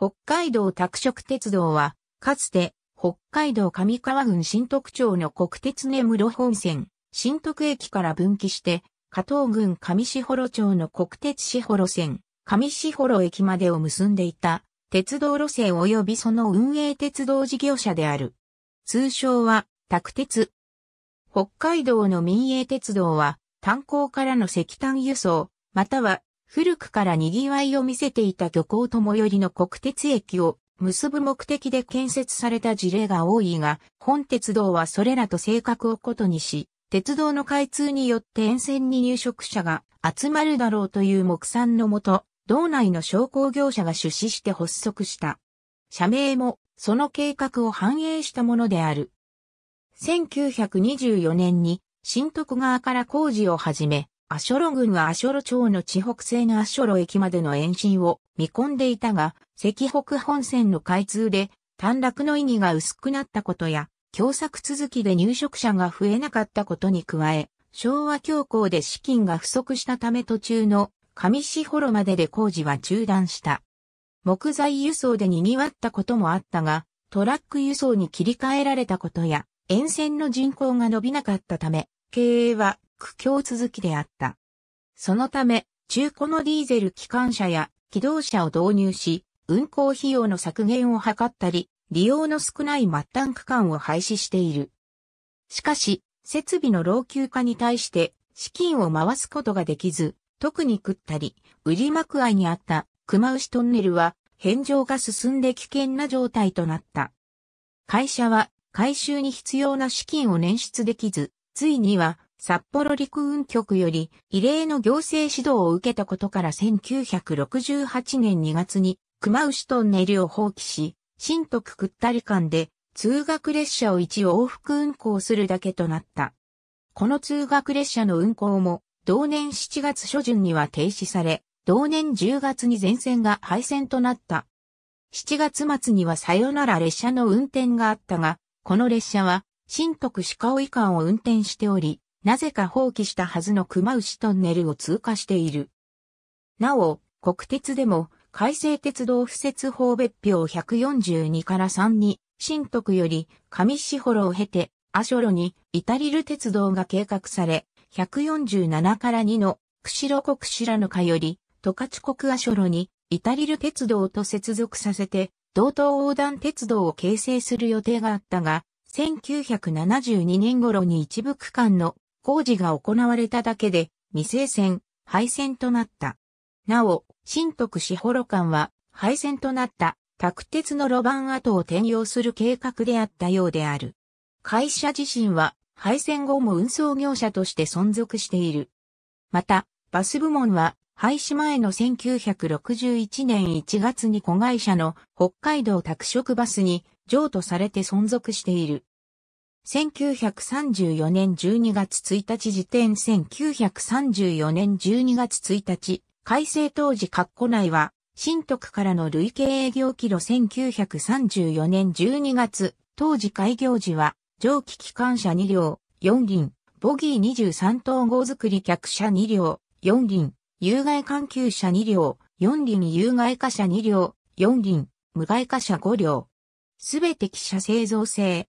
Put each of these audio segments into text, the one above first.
北海道拓殖鉄道は、かつて、北海道上川郡新徳町の国鉄根室本線、新徳駅から分岐して、加藤郡上志幌町の国鉄志幌線、上志幌駅までを結んでいた、鉄道路線及びその運営鉄道事業者である。通称は、拓鉄。北海道の民営鉄道は、炭鉱からの石炭輸送、または古くから賑わいを見せていた漁港とも寄りの国鉄駅を結ぶ目的で建設された事例が多いが、本鉄道はそれらと性格を異にし、鉄道の開通によって沿線に入植者が集まるだろうという目算のもと、道内の商工業者が出資して発足した。社名もその計画を反映したものである。1924年に新徳川から工事を始め、アショロ軍はアショロ町の地北西のアショロ駅までの延伸を見込んでいたが、赤北本線の開通で、短絡の意義が薄くなったことや、共作続きで入植者が増えなかったことに加え、昭和恐慌で資金が不足したため途中の上市幌までで工事は中断した。木材輸送で賑わったこともあったが、トラック輸送に切り替えられたことや、沿線の人口が伸びなかったため、経営は苦境続きであった。そのため、中古のディーゼル機関車や機動車を導入し、運行費用の削減を図ったり、利用の少ない末端区間を廃止している。しかし、設備の老朽化に対して資金を回すことができず、特に食ったり、売り幕愛にあった熊牛トンネルは返上が進んで危険な状態となった。会社は回収に必要な資金を捻出できず、ついには札幌陸運局より異例の行政指導を受けたことから1968年2月に熊牛トンネルを放棄し、新徳くったり間で通学列車を一往復運行するだけとなった。この通学列車の運行も同年7月初旬には停止され、同年10月に全線が廃線となった。7月末にはさよなら列車の運転があったが、この列車は新徳鹿追間を運転しており、なぜか放棄したはずの熊牛トンネルを通過している。なお、国鉄でも、改正鉄道敷設法別表142から3に、新徳より上志幌を経て、阿諸路にイタリル鉄道が計画され、147から2の釧路国白ぬかより、十勝国阿諸路にイタリル鉄道と接続させて、道東横断鉄道を形成する予定があったが、1972年頃に一部区間の工事が行われただけで未成線、廃線となった。なお、新徳志幌間は廃線となった卓鉄の路盤跡を転用する計画であったようである。会社自身は廃線後も運送業者として存続している。また、バス部門は廃止前の1961年1月に子会社の北海道拓殖バスに譲渡されて存続している。1934年12月1日時点1934年12月1日、改正当時括弧内は、新徳からの累計営業キロ1934年12月、当時開業時は、蒸気機関車2両、4輪、ボギー23等号作り客車2両、4輪、有害環球車2両、4輪有害貨車2両、4輪、無害貨車5両。すべて汽車製造製、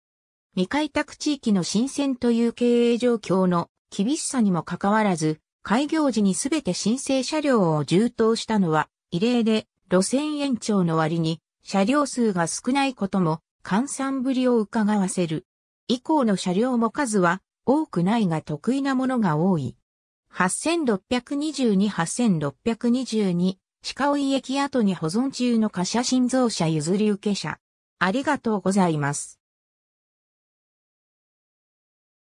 未開拓地域の新鮮という経営状況の厳しさにもかかわらず、開業時にすべて申請車両を充当したのは異例で、路線延長の割に車両数が少ないことも換算ぶりを伺わせる。以降の車両も数は多くないが得意なものが多い。8622-8622鹿追駅跡に保存中の貨車新造車譲り受け車。ありがとうございます。